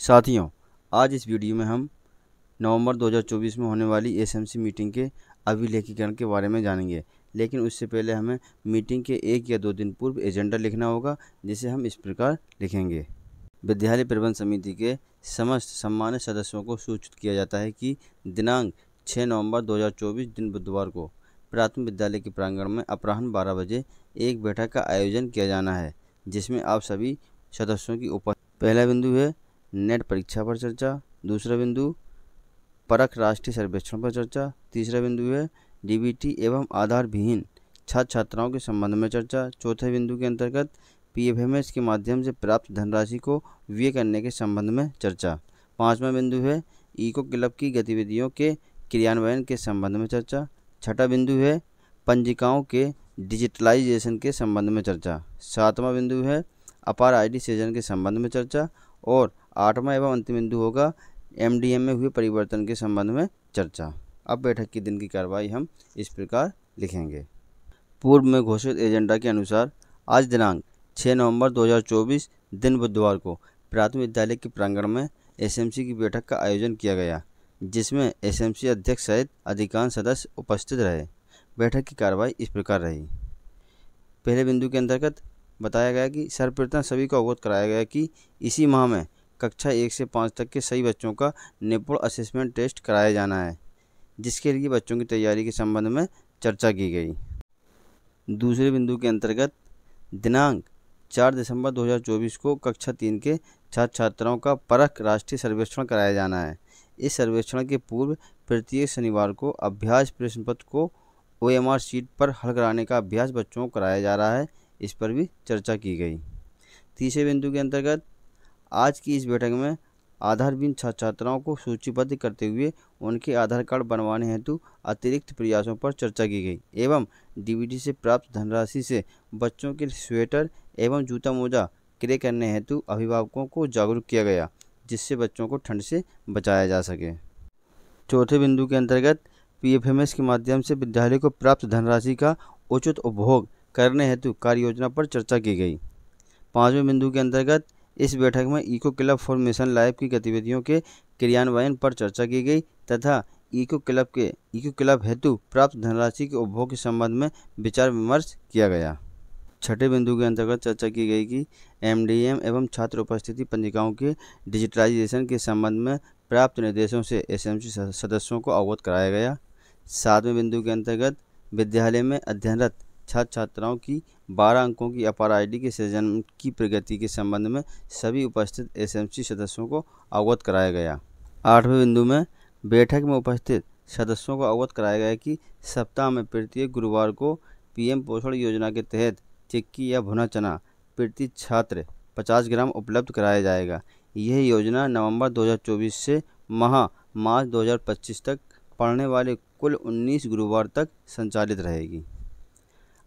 साथियों आज इस वीडियो में हम नवंबर 2024 में होने वाली एसएमसी मीटिंग के अभिलेखीकरण के बारे में जानेंगे लेकिन उससे पहले हमें मीटिंग के एक या दो दिन पूर्व एजेंडा लिखना होगा जिसे हम इस प्रकार लिखेंगे विद्यालय प्रबंध समिति के समस्त सम्मानित सदस्यों को सूचित किया जाता है कि दिनांक 6 नवंबर 2024 दिन बुधवार को प्राथमिक विद्यालय के प्रांगण में अपराह्न बारह बजे एक बैठक का आयोजन किया जाना है जिसमें आप सभी सदस्यों की उपस्थित पहला बिंदु है नेट परीक्षा पर चर्चा दूसरा बिंदु परख राष्ट्रीय सर्वेक्षण पर चर्चा तीसरा बिंदु है डीबीटी एवं आधार विहीन छात्र छात्राओं के संबंध में चर्चा चौथे बिंदु के अंतर्गत पीएफएमएस के माध्यम से प्राप्त धनराशि को व्यय करने के संबंध में चर्चा पाँचवा बिंदु है ईको क्लब की गतिविधियों के क्रियान्वयन के संबंध में चर्चा छठा बिंदु है पंजिकाओं के डिजिटलाइजेशन के संबंध में चर्चा सातवां बिंदु है अपार आईडी सेजन के संबंध में चर्चा और आठवां एवं अंतिम बिंदु होगा एमडीएम में हुए परिवर्तन के संबंध में चर्चा अब बैठक के दिन की कार्रवाई हम इस प्रकार लिखेंगे पूर्व में घोषित एजेंडा के अनुसार आज दिनांक 6 नवंबर 2024 दिन बुधवार को प्राथमिक विद्यालय के प्रांगण में एसएमसी की बैठक का आयोजन किया गया जिसमें एसएमसी अध्यक्ष सहित अधिकांश सदस्य उपस्थित रहे बैठक की कार्रवाई इस प्रकार रही पहले बिंदु के अंतर्गत बताया गया कि सर्वप्रथम सभी को अवगत कराया गया कि इसी माह में कक्षा एक से पाँच तक के सभी बच्चों का निपुण असेसमेंट टेस्ट कराया जाना है जिसके लिए बच्चों की तैयारी के संबंध में चर्चा की गई दूसरे बिंदु के अंतर्गत दिनांक चार दिसंबर 2024 को कक्षा तीन के छात्र छात्राओं का परख राष्ट्रीय सर्वेक्षण कराया जाना है इस सर्वेक्षण के पूर्व प्रत्येक शनिवार को अभ्यास प्रश्न पत्र को ओ एम आर सीट पर हल कराने का अभ्यास बच्चों को कराया जा रहा है इस पर भी चर्चा की गई तीसरे बिंदु के अंतर्गत आज की इस बैठक में आधारहीन छात्र छात्राओं को सूचीबद्ध करते हुए उनके आधार कार्ड बनवाने हेतु अतिरिक्त प्रयासों पर चर्चा की गई एवं डीवीडी से प्राप्त धनराशि से बच्चों के स्वेटर एवं जूता मोजा क्रय करने हेतु अभिभावकों को जागरूक किया गया जिससे बच्चों को ठंड से बचाया जा सके चौथे बिंदु के अंतर्गत पीएफएमएस के माध्यम से विद्यालय को प्राप्त धनराशि का उचित उपभोग करने हेतु कार्य योजना पर चर्चा की गई पाँचवें बिंदु के अंतर्गत इस बैठक में इको क्लब फॉर्मेशन लाइव की गतिविधियों के क्रियान्वयन पर चर्चा की गई तथा इको क्लब के इको क्लब हेतु प्राप्त धनराशि के उपभोग के संबंध में विचार विमर्श किया गया छठे बिंदु के अंतर्गत चर्चा की गई कि एमडीएम एवं छात्र उपस्थिति पंजिकाओं के डिजिटलाइजेशन के संबंध में प्राप्त निर्देशों से एसएमसी सदस्यों को अवगत कराया गया सातवें बिंदु के अंतर्गत विद्यालय में अध्ययनरत छात्र छात्राओं की बारह अंकों की अपार आईडी के सृजन की प्रगति के संबंध में सभी उपस्थित एसएमसी सदस्यों को अवगत कराया गया आठवें बिंदु में बैठक में उपस्थित सदस्यों को अवगत कराया गया कि सप्ताह में प्रत्येक गुरुवार को पीएम पोषण योजना के तहत चिक्की या भुना चना प्रति छात्र 50 ग्राम उपलब्ध कराया जाएगा यह योजना नवंबर 2024 से माह मार्च 2025 तक पढ़ने वाले कुल 19 गुरुवार तक संचालित रहेगी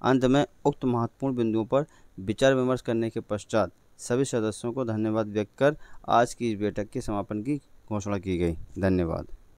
अंत में उक्त महत्वपूर्ण बिंदुओं पर विचार विमर्श करने के पश्चात सभी सदस्यों को धन्यवाद व्यक्त कर आज की इस बैठक के समापन की घोषणा की गई धन्यवाद